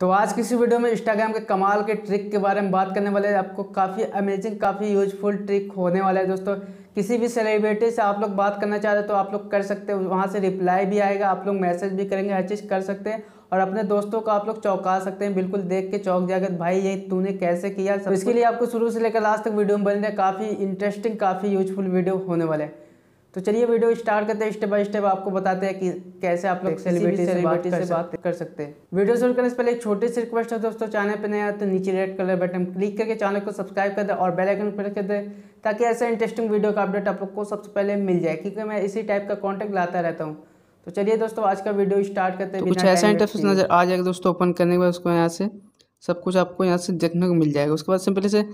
तो आज किसी वीडियो में इंस्टाग्राम के कमाल के ट्रिक के बारे में बात करने वाले हैं आपको काफ़ी अमेजिंग काफ़ी यूजफुल ट्रिक होने वाला है दोस्तों किसी भी सेलिब्रिटी से आप लोग बात करना चाहते हैं तो आप लोग कर सकते हैं वहाँ से रिप्लाई भी आएगा आप लोग मैसेज भी करेंगे हर चीज़ कर सकते हैं और अपने दोस्तों को आप लोग चौंका सकते हैं बिल्कुल देख के चौंक जाकर भाई ये तूने कैसे किया सब तो इसके लिए आपको शुरू से लेकर लास्ट तक वीडियो में बन रहे काफ़ी इंटरेस्टिंग काफ़ी यूजफुल वीडियो होने वाले हैं तो चलिए वीडियो स्टार्ट करते हैं स्टेप बाय स्टेप आपको बताते हैं कि कैसे आप लोग सेलिब्रिटी से, बात कर, से बात कर सकते हैं वीडियो शुरू करने से पहले एक छोटी सी रिक्वेस्ट है दोस्तों चैनल पर नया तो नीचे रेड कलर बटन क्लिक करके चैनल को सब्सक्राइब कर दे और बेल आइकन प्रेस कर दे ताकि ऐसे इंटरेस्टिंग वीडियो का अपडेट आप लोग को सबसे पहले मिल जाए क्योंकि मैं इसी टाइप का कॉन्टेंट लाता रहता हूँ तो चलिए दोस्तों आज का वीडियो स्टार्ट करते हैं तो कुछ ऐसा इंटरफेस नज़र आ जाएगा दोस्तों ओपन करने के बाद उसको यहाँ से सब कुछ आपको यहाँ से देखने को मिल जाएगा उसके बाद सिंपली से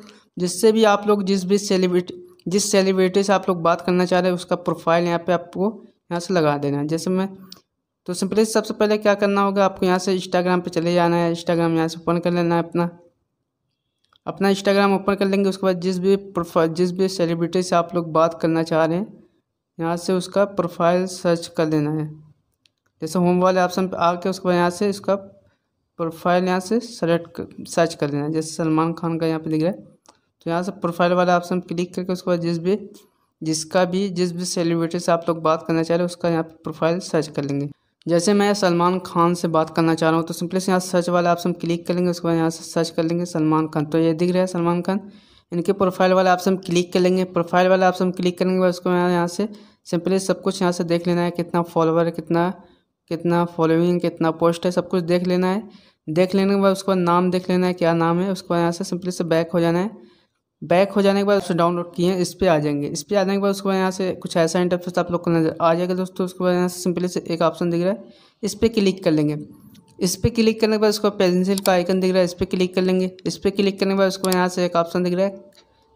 जिससे भी आप लोग जिस भी सेलिब्रिटी जिस सेलिब्रिटी से आप लोग बात करना चाह रहे हैं उसका प्रोफाइल यहाँ पे आपको यहाँ से लगा देना है जैसे मैं तो सिंपली सबसे पहले क्या करना होगा आपको यहाँ से इंस्टाग्राम पे चले जाना है इंस्टाग्राम यहाँ से ओपन कर लेना है अपना अपना इंस्टाग्राम ओपन कर लेंगे उसके बाद जिस भी प्रोफाइल जिस भी सेलिब्रिटी से आप लोग बात करना चाह रहे हैं यहाँ से उसका प्रोफाइल सर्च कर लेना है जैसे होम वाले ऑप्शन पर आके उसके बाद यहाँ से इसका प्रोफाइल यहाँ से सेलेक्ट सर्च कर लेना है जैसे सलमान खान का यहाँ पर दिख रहा है तो यहाँ से प्रोफाइल वाला ऑप्शन क्लिक करके उसके बाद जिस भी जिसका भी जिस भी सेलिब्रिटी से आप लोग बात करना चाह रहे हो उसका यहाँ पर प्रोफाइल सर्च कर लेंगे जैसे मैं सलमान खान से बात करना चाह रहा हूँ तो सिंपली से यहाँ सर्च वाला ऑप्शन क्लिक कर लेंगे उसके बाद यहाँ से सर्च कर लेंगे सलमान खान तो ये दिख रहा है सलमान खान इनके प्रोफाइल वाला ऑप्शन क्लिक कर लेंगे प्रोफाइल वाला ऑप्शन क्लिक करेंगे बाद उसको यहाँ यहाँ से सिंपली सब कुछ यहाँ से देख लेना है कितना फॉलोवर है कितना कितना फॉलोइंग कितना पोस्ट है सब कुछ देख लेना है देख लेने के बाद उसके बाद नाम देख लेना है क्या नाम है उसके बाद यहाँ से सिंपली से बैक हो जाना है बैक हो जाने के बाद उसे डाउनलोड किए हैं इस पर आ जाएंगे इस पर आ जाने के बाद उसके बाद यहाँ से कुछ ऐसा इंटरफेस आप लोग को नजर आ जाएगा दोस्तों उसके बाद यहाँ से सिंपली से एक ऑप्शन दिख रहा है इस पर क्लिक कर लेंगे इस पर क्लिक करने के बाद उसको पेंसिल का आइकन दिख रहा है इस पर क्लिक कर लेंगे इस पर क्लिक करने के बाद उसको यहाँ से एक ऑप्शन दिख रहा है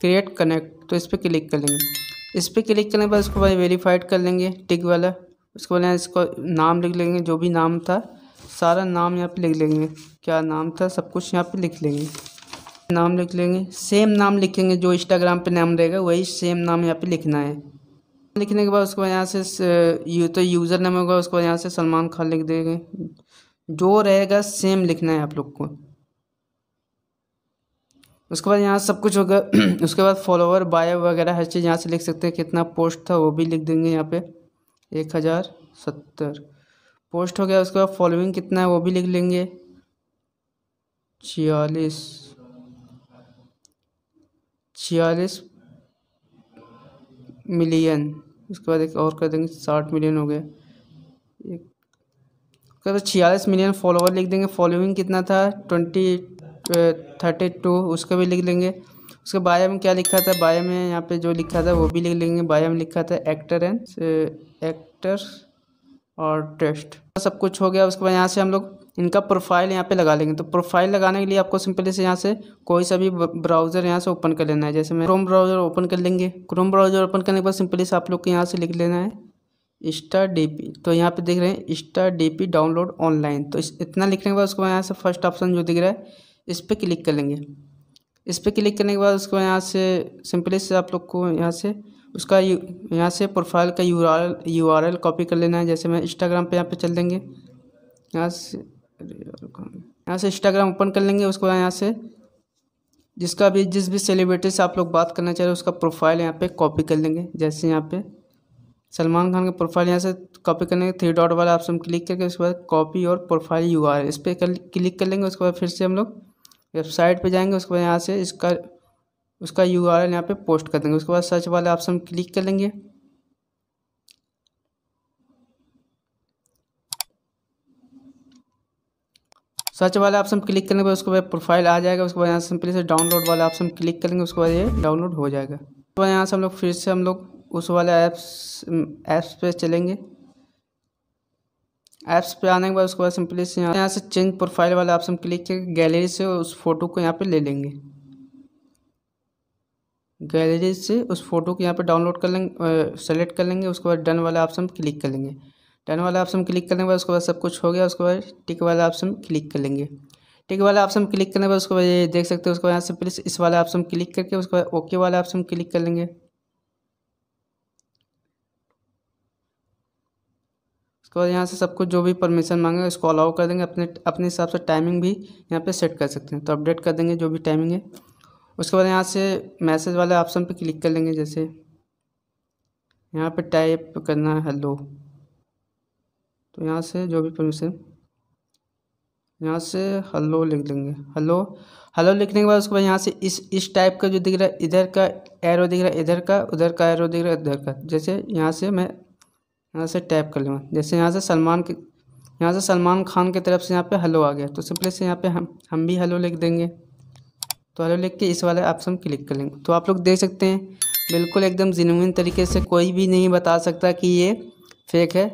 क्रिएट कनेक्ट तो इस पर क्लिक कर लेंगे इस पर क्लिक करने के बाद उसको भाई वेरीफाइड कर लेंगे टिक वाला उसके बाद यहाँ इसको नाम लिख लेंगे जो भी नाम था सारा नाम यहाँ पे लिख लेंगे क्या नाम था सब कुछ यहाँ पे लिख लेंगे नाम लिख लेंगे सेम नाम लिखेंगे जो इंस्टाग्राम पे नाम रहेगा वही सेम नाम यहाँ पे लिखना है लिखने के बाद उसको यहाँ से यू तो यूज़र नेम होगा उसको यहाँ से सलमान खान लिख देंगे जो रहेगा सेम लिखना है आप लोग को उसके बाद यहाँ सब कुछ होगा उसके बाद फॉलोवर बायो वगैरह हर चीज़ यहाँ से लिख सकते हैं कितना पोस्ट था वो भी लिख देंगे यहाँ पे एक हज़ार सत्तर पोस्ट हो गया उसके बाद फॉलोइंग कितना है वो भी लिख लेंगे छियालीस छियालीस मिलियन उसके बाद एक और कर देंगे साठ मिलियन हो गया एक उसके बाद छियालीस मिलियन फॉलोवर लिख देंगे फॉलोइंग कितना था ट्वेंटी थर्टी टू उसका भी लिख लेंगे उसके बारे में क्या लिखा था बारे में यहाँ पे जो लिखा था वो भी लिख लेंगे बारे में लिखा था एक्टर एंड एक्टर और टेस्ट सब कुछ हो गया उसके बाद यहाँ से हम लोग इनका प्रोफाइल यहाँ पे लगा लेंगे तो प्रोफाइल लगाने के लिए आपको सिंपली से यहाँ से कोई सा भी ब्राउज़र यहाँ से ओपन कर लेना है जैसे मैं क्रोम ब्राउज़र ओपन कर लेंगे क्रोम ब्राउज़र ओपन करने के बाद सिंपली से आप लोग को यहाँ से लिख लेना है इंस्टा डी पी तो यहाँ पे देख रहे हैं insta D P download online तो इतना लिखने के बाद उसको यहाँ से फर्स्ट ऑप्शन जो दिख रहा है इस पर क्लिक कर लेंगे इस पर क्लिक करने के बाद उसको यहाँ से सिंपली से आप लोग को यहाँ से उसका यहाँ से प्रोफाइल का यू आर एल कॉपी कर लेना है जैसे मैं इंस्टाग्राम पर यहाँ पर चल देंगे यहाँ से अरे यहाँ से इंस्टाग्राम ओपन कर लेंगे उसके बाद यहाँ से जिसका भी जिस भी सेलिब्रिटी से आप लोग बात करना चाह रहे हो उसका प्रोफाइल यहाँ पे कॉपी कर लेंगे जैसे यहाँ पे सलमान खान का प्रोफाइल यहाँ से कॉपी करने के थ्री डॉट वाला ऑप्शन क्लिक करके उसके बाद कॉपी और प्रोफाइल यू आर इस पर क्लिक कर लेंगे उसके बाद फिर से हम लोग वेबसाइट पे जाएंगे उसके बाद यहाँ से इसका उसका यू आर यहाँ पे पोस्ट कर देंगे उसके बाद सर्च वाले ऑप्शन क्लिक कर लेंगे सर्च वाले ऑप्शन क्लिक करने पर उसके बाद प्रोफाइल आ जाएगा उसके बाद यहाँ से सिंपली से डाउनलोड वाला ऑप्शन क्लिक करेंगे उसके बाद ये डाउनलोड हो जाएगा उसके तो बाद यहाँ से हम लोग फिर से हम लोग उस वाले ऐप्स ऐप्स पे चलेंगे ऐप्स पे आने के बाद उसके बाद सिंपली से यहाँ यहाँ से चेंज प्रोफाइल वाला ऑप्शन क्लिक करके गैलरी से उस फोटो को यहाँ पे ले लेंगे गैलरी से उस फोटो को यहाँ पे डाउनलोड कर लेंगे सेलेक्ट कर लेंगे उसके बाद डन वाला ऑप्शन क्लिक कर लेंगे डन वाला ऑप्शन क्लिक करने के बाद उसके बाद सब कुछ हो गया उसके बाद टिक वाला ऑप्शन क्लिक कर लेंगे टिक वाला ऑप्शन क्लिक करने के बाद उसके बाद ये देख सकते हो उसके बाद यहाँ से प्लस इस वाला ऑप्शन क्लिक करके उसके बाद ओके वाला ऑप्शन क्लिक कर लेंगे उसके बाद यहाँ से सब कुछ जो भी परमिशन मांगे उसको अलाउ कर देंगे अपने अपने हिसाब से टाइमिंग भी यहाँ पर सेट कर सकते हैं तो अपडेट कर देंगे जो भी टाइमिंग है उसके बाद यहाँ से मैसेज वाले ऑप्शन पर क्लिक कर लेंगे जैसे यहाँ पर टाइप करना है हेलो तो यहाँ से जो भी परमिशन यहाँ से हलो लिख देंगे हलो हलो लिखने के बाद उसके बाद यहाँ से इस इस टाइप का जो दिख रहा है इधर का एरो दिख रहा है इधर का उधर का एरो दिख रहा है इधर का जैसे यहाँ से मैं यहाँ से टाइप कर लूँगा जैसे यहाँ से सलमान के यहाँ से सलमान खान की तरफ से यहाँ पे हलो आ गया तो सिंपली से यहाँ पे हम हम भी हलो लिख देंगे तो हलो लिख के इस वाले ऑप्शन क्लिक कर लेंगे तो आप लोग देख सकते हैं बिल्कुल एकदम जिनविन तरीके से कोई भी नहीं बता सकता कि ये फेक है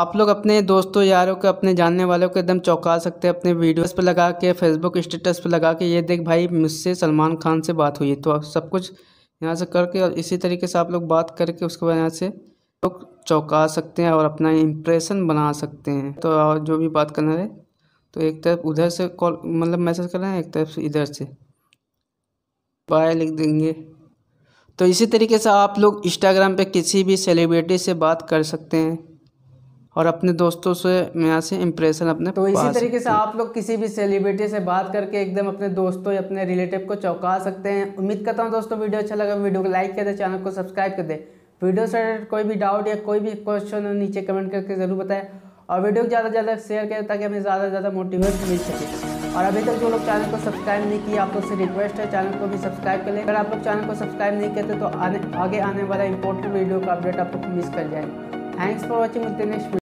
आप लोग अपने दोस्तों यारों के अपने जानने वालों को एकदम चौंका सकते हैं अपने वीडियोस पर लगा के फेसबुक स्टेटस पर लगा के ये देख भाई मुझसे सलमान खान से बात हुई है तो आप सब कुछ यहाँ से करके और इसी तरीके से आप लोग बात करके उसके बाद यहाँ से लोग चौंका सकते हैं और अपना इम्प्रेशन बना सकते हैं तो और जो भी बात करना है तो एक तरफ उधर से कॉल मतलब मैसेज रहे हैं एक तरफ से इधर से बाय लिख देंगे तो इसी तरीके से आप लोग इंस्टाग्राम पे किसी भी सेलिब्रिटी से बात कर सकते हैं और अपने दोस्तों से यहाँ से इम्प्रेशन अपने तो इसी तरीके से आप लोग किसी भी सेलिब्रिटी से बात करके एकदम अपने दोस्तों या अपने रिलेटिव को चौंका सकते हैं उम्मीद करता हूँ दोस्तों वीडियो अच्छा लगा वीडियो को लाइक कर दे चैनल को सब्सक्राइब कर दे वीडियो से कोई भी डाउट या कोई भी क्वेश्चन नीचे कमेंट करके ज़रूर बताएं और वीडियो को ज़्यादा से ज़्यादा शेयर करें ताकि हमें ज़्यादा से ज़्यादा मोटिवेट मिल सके और अभी तक जो लोग चैनल को सब्सक्राइब नहीं किया आप लोग से रिक्वेस्ट है चैनल को भी सब्सक्राइब कर लें अगर आप लोग चैनल को सब्सक्राइब नहीं करते तो आने आगे आने वाला इंपॉर्टेंट वीडियो का अपडेट आप लोग मिस कर जाए थैंक्स फॉर वॉचिंग नेक्स्ट